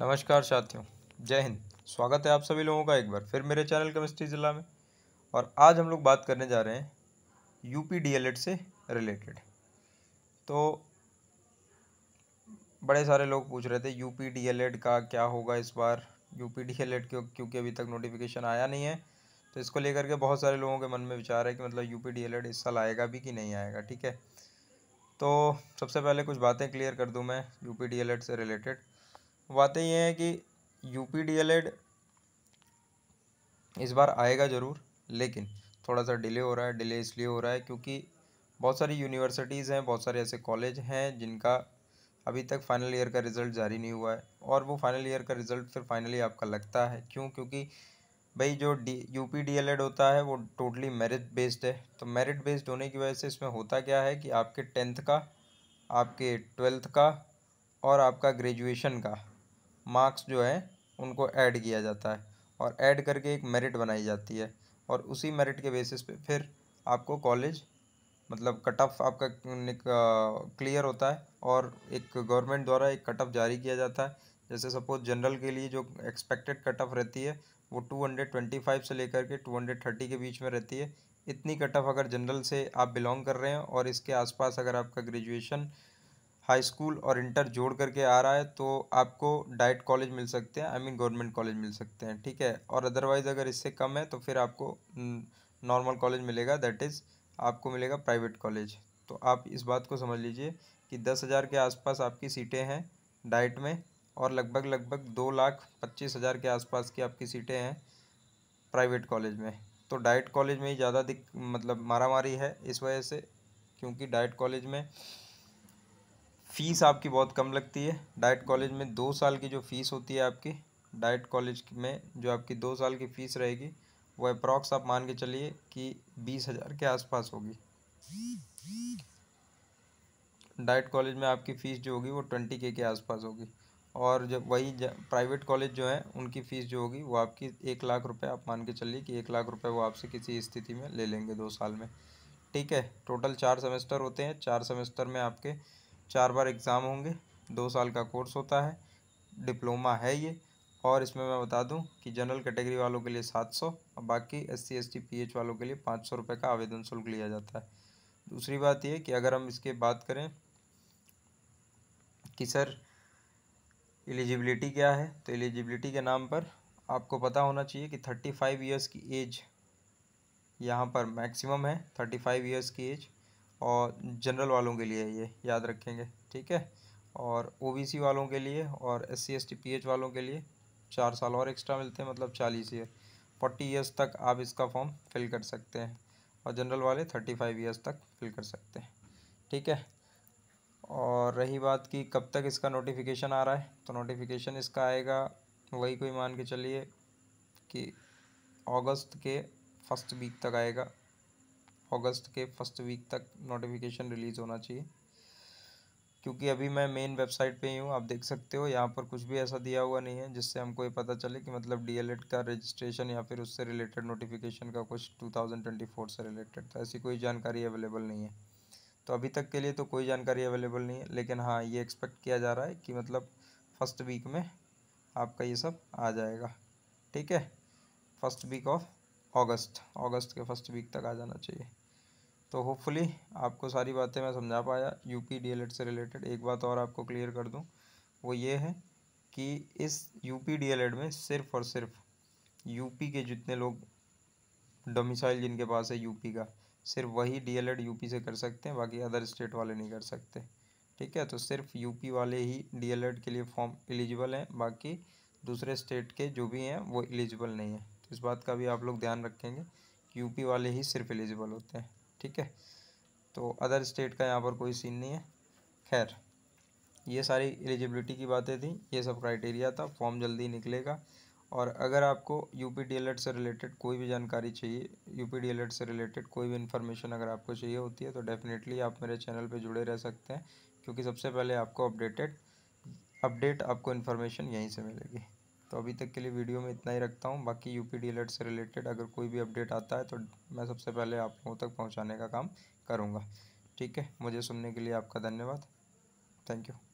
नमस्कार साथियों जय हिंद स्वागत है आप सभी लोगों का एक बार फिर मेरे चैनल केमिस्ट्री ज़िला में और आज हम लोग बात करने जा रहे हैं यूपी डीएलएड से रिलेटेड तो बड़े सारे लोग पूछ रहे थे यूपी डीएलएड का क्या होगा इस बार यूपी डीएलएड क्यों क्योंकि अभी तक नोटिफिकेशन आया नहीं है तो इसको लेकर के बहुत सारे लोगों के मन में विचार है कि मतलब यू पी इस साल आएगा भी कि नहीं आएगा ठीक है तो सबसे पहले कुछ बातें क्लियर कर दूँ मैं यू पी से रिलेटेड बातें ये हैं कि यूपी एड इस बार आएगा ज़रूर लेकिन थोड़ा सा डिले हो रहा है डिले इसलिए हो रहा है क्योंकि बहुत सारी यूनिवर्सिटीज़ हैं बहुत सारे ऐसे कॉलेज हैं जिनका अभी तक फाइनल ईयर का रिज़ल्ट जारी नहीं हुआ है और वो फाइनल ईयर का रिज़ल्ट फिर फाइनली आपका लगता है क्यों क्योंकि भाई जो D U P D L Ed होता है वो टोटली मेरिट बेस्ड है तो मेरिट बेस्ड होने की वजह से इसमें होता क्या है कि आपके टेंथ का आपके ट्वेल्थ का और आपका ग्रेजुएशन का मार्क्स जो है उनको ऐड किया जाता है और ऐड करके एक मेरिट बनाई जाती है और उसी मेरिट के बेसिस पे फिर आपको कॉलेज मतलब कट ऑफ आपका क्लियर होता है और एक गवर्नमेंट द्वारा एक कट ऑफ जारी किया जाता है जैसे सपोज जनरल के लिए जो एक्सपेक्टेड कट ऑफ रहती है वो टू हंड्रेड ट्वेंटी फाइव से लेकर के टू हंड्रेड थर्टी के बीच में रहती है इतनी कट ऑफ अगर जनरल से आप बिलोंग कर रहे हैं और इसके आसपास अगर आपका ग्रेजुएशन हाई स्कूल और इंटर जोड़ करके आ रहा है तो आपको डाइट कॉलेज मिल सकते हैं आई मीन गवर्नमेंट कॉलेज मिल सकते हैं ठीक है और अदरवाइज़ अगर इससे कम है तो फिर आपको नॉर्मल कॉलेज मिलेगा दैट इज़ आपको मिलेगा प्राइवेट कॉलेज तो आप इस बात को समझ लीजिए कि दस हज़ार के आसपास आपकी सीटें हैं डाइट में और लगभग लगभग दो लाख पच्चीस हज़ार के आसपास की आपकी सीटें हैं प्राइवेट कॉलेज में तो डाइट कॉलेज में ही ज़्यादा दिक मतलब मारामारी है इस वजह से क्योंकि डाइट कॉलेज में फ़ीस आपकी बहुत कम लगती है डाइट कॉलेज में दो साल की जो फ़ीस होती है आपकी डाइट कॉलेज में जो आपकी दो साल की फ़ीस रहेगी वो अप्रॉक्स आप मान के चलिए कि बीस हज़ार के आसपास होगी डाइट कॉलेज में आपकी फ़ीस जो होगी वो ट्वेंटी के के आसपास होगी और जब वही प्राइवेट कॉलेज जो है उनकी फ़ीस जो होगी वो आपकी एक लाख रुपए आप मान के चलिए कि एक लाख रुपए वो आपसे किसी स्थिति में ले लेंगे दो साल में ठीक है टोटल चार सेमेस्टर होते हैं चार सेमेस्टर में आपके चार बार एग्ज़ाम होंगे दो साल का कोर्स होता है डिप्लोमा है ये और इसमें मैं बता दूं कि जनरल कैटेगरी वालों के लिए सात सौ और बाकी S C S T P H वालों के लिए पाँच सौ रुपये का आवेदन शुल्क लिया जाता है दूसरी बात ये कि अगर हम इसके बात करें कि सर एलिजिबिलिटी क्या है तो एलिजिबिलिटी के नाम पर आपको पता होना चाहिए कि थर्टी फाइव ईयर्स की एज यहाँ पर मैक्सिमम है थर्टी फाइव ईयर्स की एज और जनरल वालों के लिए ये याद रखेंगे ठीक है और ओबीसी वालों के लिए और S C S T P H वालों के लिए चार साल और एक्स्ट्रा मिलते हैं मतलब चालीस ईयर फोर्टी ईयर्स तक आप इसका फॉर्म फिल कर सकते हैं और जनरल वाले थर्टी फाइव ईयर्स तक फिल कर सकते हैं ठीक है और रही बात कि कब तक इसका नोटिफिकेशन आ रहा है तो नोटिफिकेशन इसका आएगा वही कोई मान के चलिए कि अगस्त के फर्स्ट वीक तक आएगा अगस्त के फर्स्ट वीक तक नोटिफिकेशन रिलीज़ होना चाहिए क्योंकि अभी मैं मेन वेबसाइट पे ही हूँ आप देख सकते हो यहाँ पर कुछ भी ऐसा दिया हुआ नहीं है जिससे हमको ये पता चले कि मतलब डी का रजिस्ट्रेशन या फिर उससे रिलेटेड नोटिफिकेशन का कुछ 2024 से रिलेटेड तो ऐसी कोई जानकारी अवेलेबल नहीं है तो अभी तक के लिए तो कोई जानकारी अवेलेबल नहीं है लेकिन हाँ ये एक्सपेक्ट किया जा रहा है कि मतलब फर्स्ट वीक में आपका ये सब आ जाएगा ठीक है फर्स्ट वीक ऑफ अगस्त अगस्त के फर्स्ट वीक तक आ जाना चाहिए तो होपफुली आपको सारी बातें मैं समझा पाया U P D L Ed से रिलेटेड एक बात और आपको क्लियर कर दूँ वो ये है कि इस U P D L Ed में सिर्फ़ और सिर्फ यूपी के जितने लोग डोमिसाइल जिनके पास है यूपी का सिर्फ वही डीएलएड यूपी से कर सकते हैं बाकी अदर स्टेट वाले नहीं कर सकते ठीक है तो सिर्फ यूपी वाले ही डी के लिए फॉर्म एलिजिबल हैं बाकी दूसरे स्टेट के जो भी हैं वो एलिजिबल नहीं है तो इस बात का भी आप लोग ध्यान रखेंगे कि यूपी वाले ही सिर्फ एलिजिबल होते हैं ठीक है तो अदर स्टेट का यहाँ पर कोई सीन नहीं है खैर ये सारी एलिजिबिलिटी की बातें थी ये सब क्राइटेरिया था फॉर्म जल्दी निकलेगा और अगर आपको यू पी e से रिलेटेड कोई भी जानकारी चाहिए यू पी e से रिलेटेड कोई भी इन्फॉर्मेशन अगर आपको चाहिए होती है तो डेफ़िनेटली आप मेरे चैनल पे जुड़े रह सकते हैं क्योंकि सबसे पहले आपको अपडेटेड अपडेट आपको इन्फॉर्मेशन यहीं से मिलेगी तो अभी तक के लिए वीडियो में इतना ही रखता हूँ बाकी यू पी से रिलेटेड अगर कोई भी अपडेट आता है तो मैं सबसे पहले आप लोगों तक पहुँचाने का काम करूँगा ठीक है मुझे सुनने के लिए आपका धन्यवाद थैंक यू